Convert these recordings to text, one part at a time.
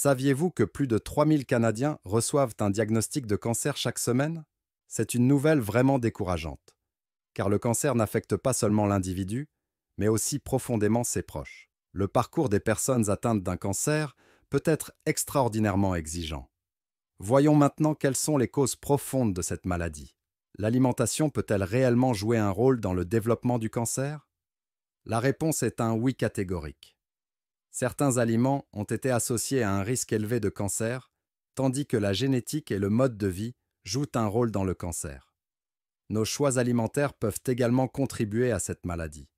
Saviez-vous que plus de 3000 Canadiens reçoivent un diagnostic de cancer chaque semaine C'est une nouvelle vraiment décourageante, car le cancer n'affecte pas seulement l'individu, mais aussi profondément ses proches. Le parcours des personnes atteintes d'un cancer peut être extraordinairement exigeant. Voyons maintenant quelles sont les causes profondes de cette maladie. L'alimentation peut-elle réellement jouer un rôle dans le développement du cancer La réponse est un oui catégorique certains aliments ont été associés à un risque élevé de cancer, tandis que la génétique et le mode de vie jouent un rôle dans le cancer. Nos choix alimentaires peuvent également contribuer à cette maladie.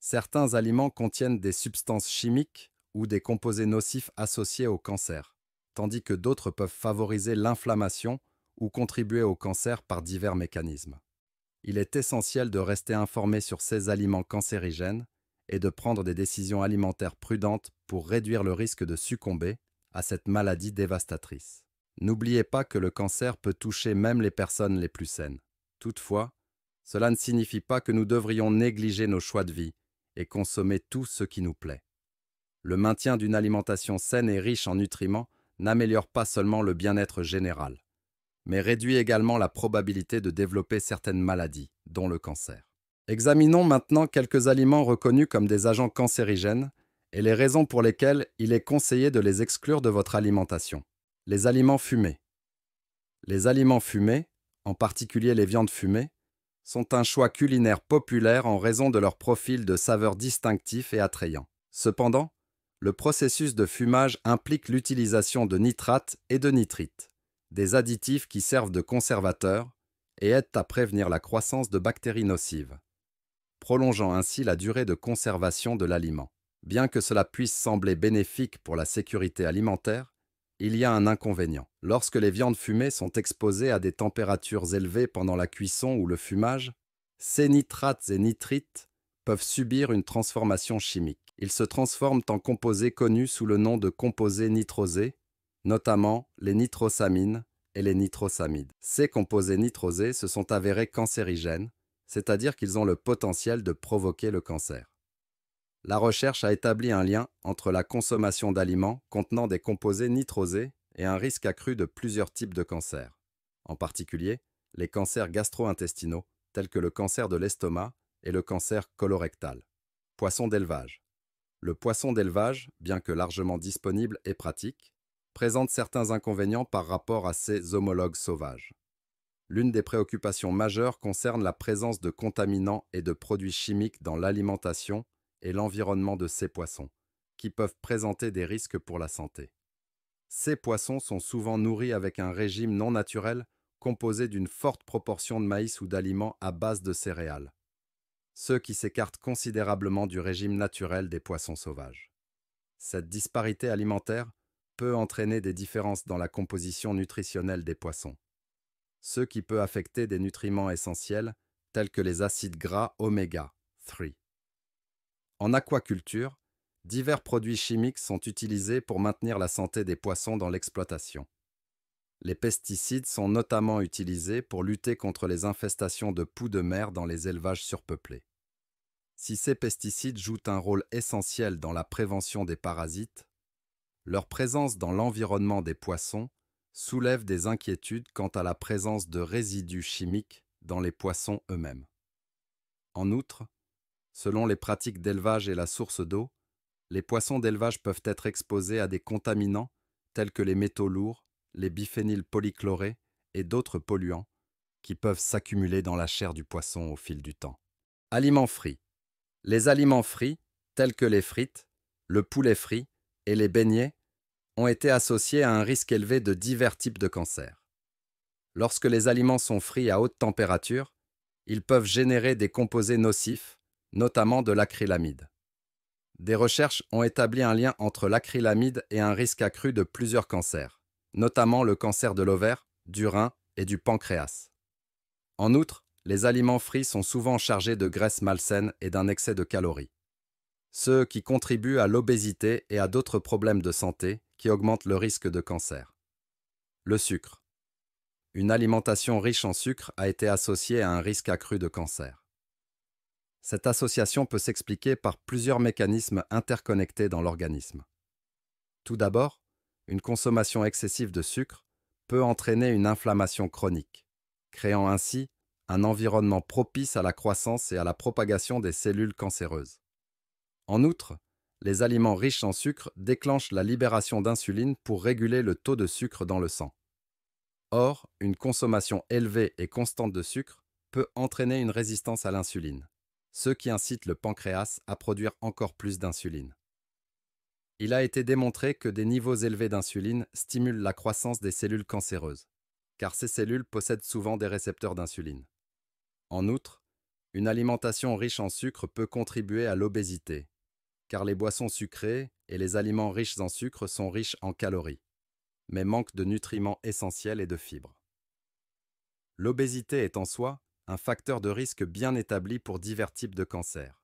Certains aliments contiennent des substances chimiques ou des composés nocifs associés au cancer, tandis que d'autres peuvent favoriser l'inflammation ou contribuer au cancer par divers mécanismes. Il est essentiel de rester informé sur ces aliments cancérigènes et de prendre des décisions alimentaires prudentes pour réduire le risque de succomber à cette maladie dévastatrice. N'oubliez pas que le cancer peut toucher même les personnes les plus saines. Toutefois, cela ne signifie pas que nous devrions négliger nos choix de vie et consommer tout ce qui nous plaît. Le maintien d'une alimentation saine et riche en nutriments n'améliore pas seulement le bien-être général, mais réduit également la probabilité de développer certaines maladies, dont le cancer. Examinons maintenant quelques aliments reconnus comme des agents cancérigènes et les raisons pour lesquelles il est conseillé de les exclure de votre alimentation. Les aliments fumés. Les aliments fumés, en particulier les viandes fumées, sont un choix culinaire populaire en raison de leur profil de saveur distinctif et attrayant. Cependant, le processus de fumage implique l'utilisation de nitrates et de nitrites, des additifs qui servent de conservateurs et aident à prévenir la croissance de bactéries nocives prolongeant ainsi la durée de conservation de l'aliment. Bien que cela puisse sembler bénéfique pour la sécurité alimentaire, il y a un inconvénient. Lorsque les viandes fumées sont exposées à des températures élevées pendant la cuisson ou le fumage, ces nitrates et nitrites peuvent subir une transformation chimique. Ils se transforment en composés connus sous le nom de composés nitrosés, notamment les nitrosamines et les nitrosamides. Ces composés nitrosés se sont avérés cancérigènes, c'est-à-dire qu'ils ont le potentiel de provoquer le cancer. La recherche a établi un lien entre la consommation d'aliments contenant des composés nitrosés et un risque accru de plusieurs types de cancers, en particulier les cancers gastro-intestinaux tels que le cancer de l'estomac et le cancer colorectal. Poisson d'élevage. Le poisson d'élevage, bien que largement disponible et pratique, présente certains inconvénients par rapport à ses homologues sauvages l'une des préoccupations majeures concerne la présence de contaminants et de produits chimiques dans l'alimentation et l'environnement de ces poissons, qui peuvent présenter des risques pour la santé. Ces poissons sont souvent nourris avec un régime non naturel composé d'une forte proportion de maïs ou d'aliments à base de céréales, ce qui s'écartent considérablement du régime naturel des poissons sauvages. Cette disparité alimentaire peut entraîner des différences dans la composition nutritionnelle des poissons, ce qui peut affecter des nutriments essentiels tels que les acides gras oméga-3. En aquaculture, divers produits chimiques sont utilisés pour maintenir la santé des poissons dans l'exploitation. Les pesticides sont notamment utilisés pour lutter contre les infestations de poux de mer dans les élevages surpeuplés. Si ces pesticides jouent un rôle essentiel dans la prévention des parasites, leur présence dans l'environnement des poissons soulève des inquiétudes quant à la présence de résidus chimiques dans les poissons eux-mêmes. En outre, selon les pratiques d'élevage et la source d'eau, les poissons d'élevage peuvent être exposés à des contaminants tels que les métaux lourds, les biphényls polychlorés et d'autres polluants qui peuvent s'accumuler dans la chair du poisson au fil du temps. Aliments frits. Les aliments frits, tels que les frites, le poulet frit et les beignets, ont été associés à un risque élevé de divers types de cancers. Lorsque les aliments sont frits à haute température, ils peuvent générer des composés nocifs, notamment de l'acrylamide. Des recherches ont établi un lien entre l'acrylamide et un risque accru de plusieurs cancers, notamment le cancer de l'ovaire, du rein et du pancréas. En outre, les aliments frits sont souvent chargés de graisses malsaines et d'un excès de calories. Ceux qui contribuent à l'obésité et à d'autres problèmes de santé, qui augmente le risque de cancer. Le sucre. Une alimentation riche en sucre a été associée à un risque accru de cancer. Cette association peut s'expliquer par plusieurs mécanismes interconnectés dans l'organisme. Tout d'abord, une consommation excessive de sucre peut entraîner une inflammation chronique, créant ainsi un environnement propice à la croissance et à la propagation des cellules cancéreuses. En outre, les aliments riches en sucre déclenchent la libération d'insuline pour réguler le taux de sucre dans le sang. Or, une consommation élevée et constante de sucre peut entraîner une résistance à l'insuline, ce qui incite le pancréas à produire encore plus d'insuline. Il a été démontré que des niveaux élevés d'insuline stimulent la croissance des cellules cancéreuses, car ces cellules possèdent souvent des récepteurs d'insuline. En outre, une alimentation riche en sucre peut contribuer à l'obésité, car les boissons sucrées et les aliments riches en sucre sont riches en calories, mais manquent de nutriments essentiels et de fibres. L'obésité est en soi un facteur de risque bien établi pour divers types de cancers,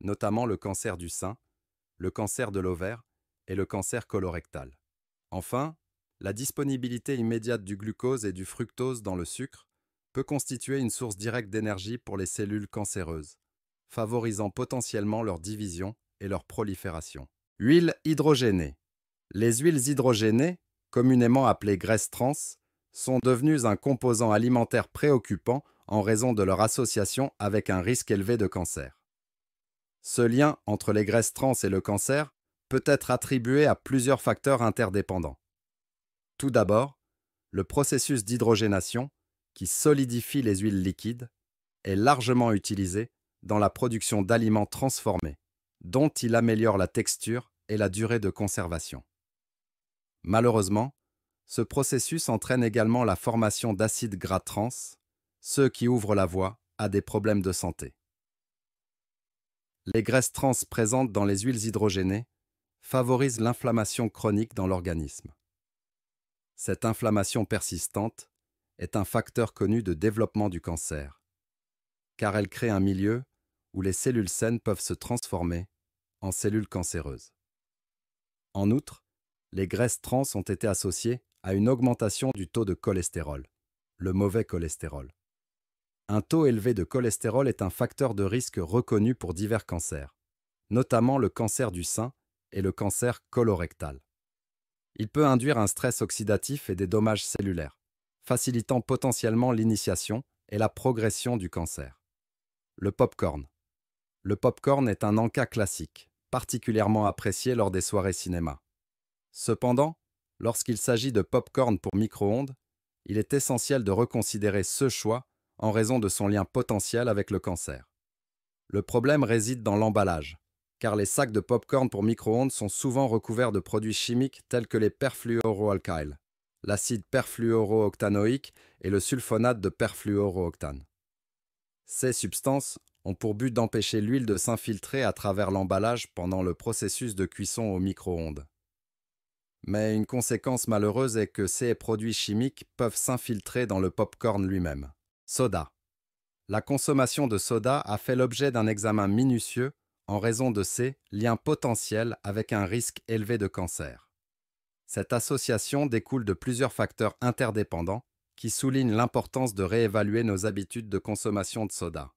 notamment le cancer du sein, le cancer de l'ovaire et le cancer colorectal. Enfin, la disponibilité immédiate du glucose et du fructose dans le sucre peut constituer une source directe d'énergie pour les cellules cancéreuses, favorisant potentiellement leur division et leur prolifération. Huiles hydrogénées. Les huiles hydrogénées, communément appelées graisses trans, sont devenues un composant alimentaire préoccupant en raison de leur association avec un risque élevé de cancer. Ce lien entre les graisses trans et le cancer peut être attribué à plusieurs facteurs interdépendants. Tout d'abord, le processus d'hydrogénation, qui solidifie les huiles liquides, est largement utilisé dans la production d'aliments transformés dont il améliore la texture et la durée de conservation. Malheureusement, ce processus entraîne également la formation d'acides gras trans, ceux qui ouvrent la voie à des problèmes de santé. Les graisses trans présentes dans les huiles hydrogénées favorisent l'inflammation chronique dans l'organisme. Cette inflammation persistante est un facteur connu de développement du cancer, car elle crée un milieu où les cellules saines peuvent se transformer en cellules cancéreuses. En outre, les graisses trans ont été associées à une augmentation du taux de cholestérol, le mauvais cholestérol. Un taux élevé de cholestérol est un facteur de risque reconnu pour divers cancers, notamment le cancer du sein et le cancer colorectal. Il peut induire un stress oxydatif et des dommages cellulaires, facilitant potentiellement l'initiation et la progression du cancer. Le popcorn, le popcorn est un encas classique, particulièrement apprécié lors des soirées cinéma. Cependant, lorsqu'il s'agit de popcorn pour micro-ondes, il est essentiel de reconsidérer ce choix en raison de son lien potentiel avec le cancer. Le problème réside dans l'emballage, car les sacs de popcorn pour micro-ondes sont souvent recouverts de produits chimiques tels que les perfluoroalkyles, l'acide perfluorooctanoïque et le sulfonate de perfluorooctane. Ces substances ont pour but d'empêcher l'huile de s'infiltrer à travers l'emballage pendant le processus de cuisson au micro-ondes. Mais une conséquence malheureuse est que ces produits chimiques peuvent s'infiltrer dans le pop-corn lui-même. Soda. La consommation de soda a fait l'objet d'un examen minutieux en raison de ses liens potentiels avec un risque élevé de cancer. Cette association découle de plusieurs facteurs interdépendants qui soulignent l'importance de réévaluer nos habitudes de consommation de soda.